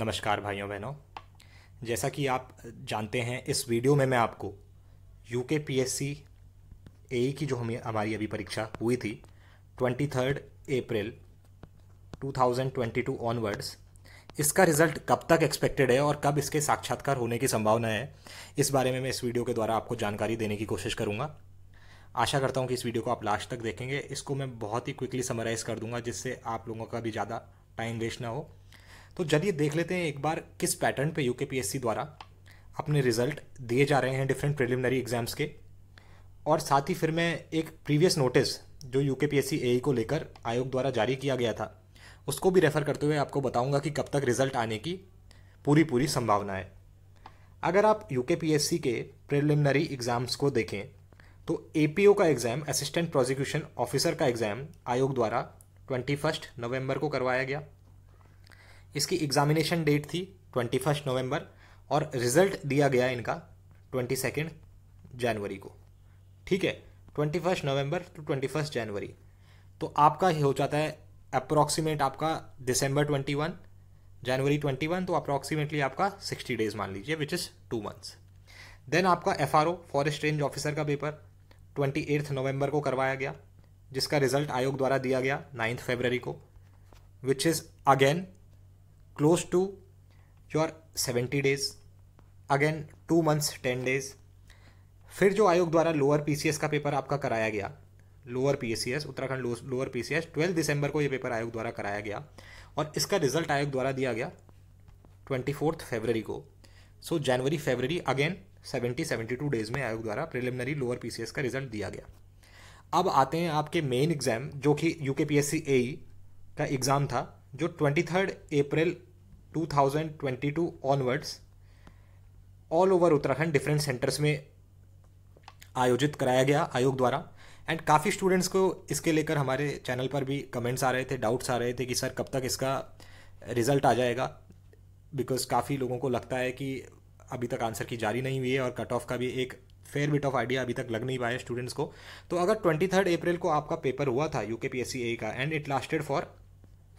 नमस्कार भाइयों बहनों जैसा कि आप जानते हैं इस वीडियो में मैं आपको you K P S C ए की जो हमें हमारी अभी परीक्षा हुई थी twenty third April two thousand twenty two onwards इसका रिजल्ट कब तक एक्सपेक्टेड है और कब इसके साक्षात्कार होने की संभावना है इस बारे में मैं इस वीडियो के द्वारा आपको जानकारी देने की कोशिश करूँगा आशा करता हूँ कि इस वीडियो को आप लास्ट तक देखेंगे इसको मैं बहुत ही क्विकली समराइज़ कर दूंगा जिससे आप लोगों का भी ज़्यादा टाइम वेस्ट ना हो तो चलिए देख लेते हैं एक बार किस पैटर्न पे यूके द्वारा अपने रिजल्ट दिए जा रहे हैं डिफरेंट प्रिलिमिनरी एग्जाम्स के और साथ ही फिर मैं एक प्रीवियस नोटिस जो यू के पी को लेकर आयोग द्वारा जारी किया गया था उसको भी रेफ़र करते हुए आपको बताऊंगा कि कब तक रिजल्ट आने की पूरी पूरी संभावना है अगर आप यू के के प्रिलिमिनरी एग्ज़ाम्स को देखें तो ए का एग्ज़ाम असिस्टेंट प्रोसिक्यूशन ऑफिसर का एग्ज़ाम आयोग द्वारा ट्वेंटी नवंबर को करवाया गया इसकी एग्जामिनेशन डेट थी ट्वेंटी फर्स्ट नवम्बर और रिजल्ट दिया गया इनका ट्वेंटी सेकेंड जनवरी को ठीक है twenty first November to twenty first January तो आपका हो जाता है अप्रॉक्सीमेट आपका December twenty one January twenty one तो अप्रॉक्सीमेटली आपका सिक्सटी डेज मान लीजिए which is two months then आपका F R O forest range officer का पेपर ट्वेंटी एट्थ नवम्बर को करवाया गया जिसका रिजल्ट आयोग द्वारा दिया गया नाइन्थ फेबररी को which is again close to your 70 days again two months ten days फिर जो आयोग द्वारा लोअर पीसीएस का पेपर आपका कराया गया lower PCS Uttarakhand lower PCS 12 दिसंबर को ये पेपर आयोग द्वारा कराया गया और इसका रिजल्ट आयोग द्वारा दिया गया ट्वेंटी फोर्थ फेबररी को so January February again seventy seventy two days में आयोग द्वारा प्रिलिमिनरी लोअर पीसीएस का रिजल्ट दिया गया अब आते हैं आपके मेन एग्जाम जो कि यू के पी का एग्ज़ाम था जो twenty third April 2022 onwards all over Uttarakhand different centres में आयोजित कराया गया आयोग द्वारा एंड काफ़ी स्टूडेंट्स को इसके लेकर हमारे चैनल पर भी कमेंट्स आ रहे थे डाउट्स आ रहे थे कि सर कब तक इसका रिज़ल्ट आ जाएगा बिकॉज काफ़ी लोगों को लगता है कि अभी तक आंसर की जारी नहीं हुई है और कट ऑफ का भी एक फेयर बिट ऑफ आइडिया अभी तक लग नहीं पाया स्टूडेंट्स को तो अगर ट्वेंटी थर्ड अप्रैल को आपका पेपर हुआ था you K P S C A का and it lasted for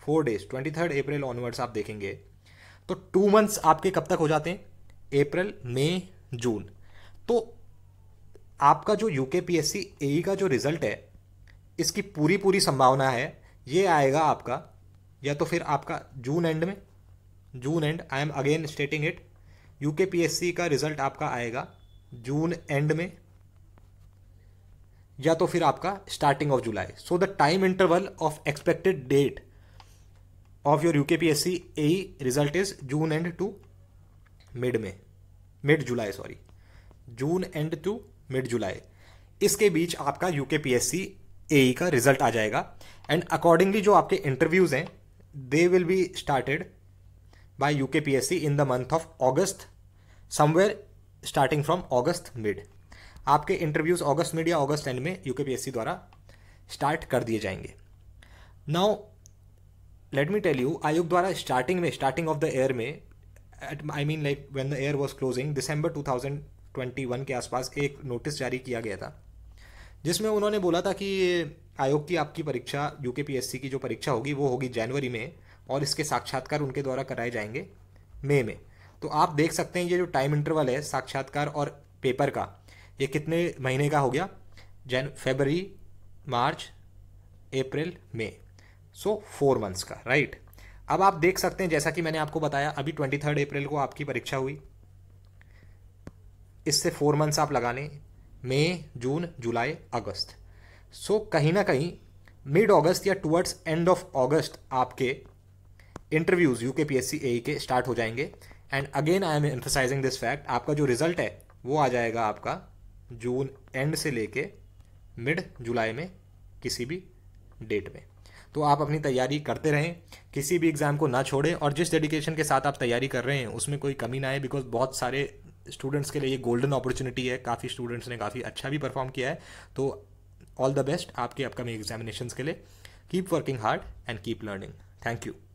four days twenty third April onwards आप देखेंगे तो टू मंथ्स आपके कब तक हो जाते हैं अप्रैल मई जून तो आपका जो U K P S C A का जो रिज़ल्ट है इसकी पूरी पूरी संभावना है ये आएगा आपका या तो फिर आपका जून एंड में June end I am again stating it U K P S C का रिज़ल्ट आपका आएगा जून एंड में या तो फिर आपका starting of July so the time interval of expected date P S C A result is June end to mid में mid July sorry June end to mid July इसके बीच आपका UK P S C A का result आ जाएगा and accordingly जो आपके interviews हैं they will be started by U K P S C in the month of August somewhere starting from August mid आपके interviews August mid या August end में U K P S C द्वारा start कर दिए जाएंगे now let me tell you आयोग द्वारा starting में स्टार्टिंग ऑफ द ईयर में at I mean like when the year was closing December one के आसपास एक नोटिस जारी किया गया था जिसमें उन्होंने बोला था कि आयोग की आपकी परीक्षा यू के पी एस सी की जो परीक्षा होगी वो होगी जनवरी में और इसके साक्षात्कार उनके द्वारा कराए जाएंगे मई में तो आप देख सकते हैं ये जो टाइम इंटरवल है साक्षात्कार और पेपर का ये कितने महीने का हो गया Jan February March April May so four months का राइट अब आप देख सकते हैं जैसा कि मैंने आपको बताया अभी ट्वेंटी थर्ड अप्रैल को आपकी परीक्षा हुई इससे फोर मंथ्स आप लगा लें मई जून जुलाई अगस्त सो so, कहीं ना कहीं मिड अगस्त या टुवर्ड्स एंड ऑफ अगस्त आपके interviews U K P S C A के स्टार्ट हो जाएंगे and again I am emphasizing this fact आपका जो रिजल्ट है वो आ जाएगा आपका जून एंड से लेके मिड जुलाई में किसी भी डेट में तो आप अपनी तैयारी करते रहें किसी भी एग्ज़ाम को ना छोड़ें और जिस डेडिकेशन के साथ आप तैयारी कर रहे हैं उसमें कोई कमी ना आए बिकॉज बहुत सारे स्टूडेंट्स के लिए ये गोल्डन अपॉर्चुनिटी है काफ़ी स्टूडेंट्स ने काफ़ी अच्छा भी परफॉर्म किया है तो ऑल द बेस्ट आपके अपकमिंग एग्जामिनेशन के लिए keep working hard and keep learning thank you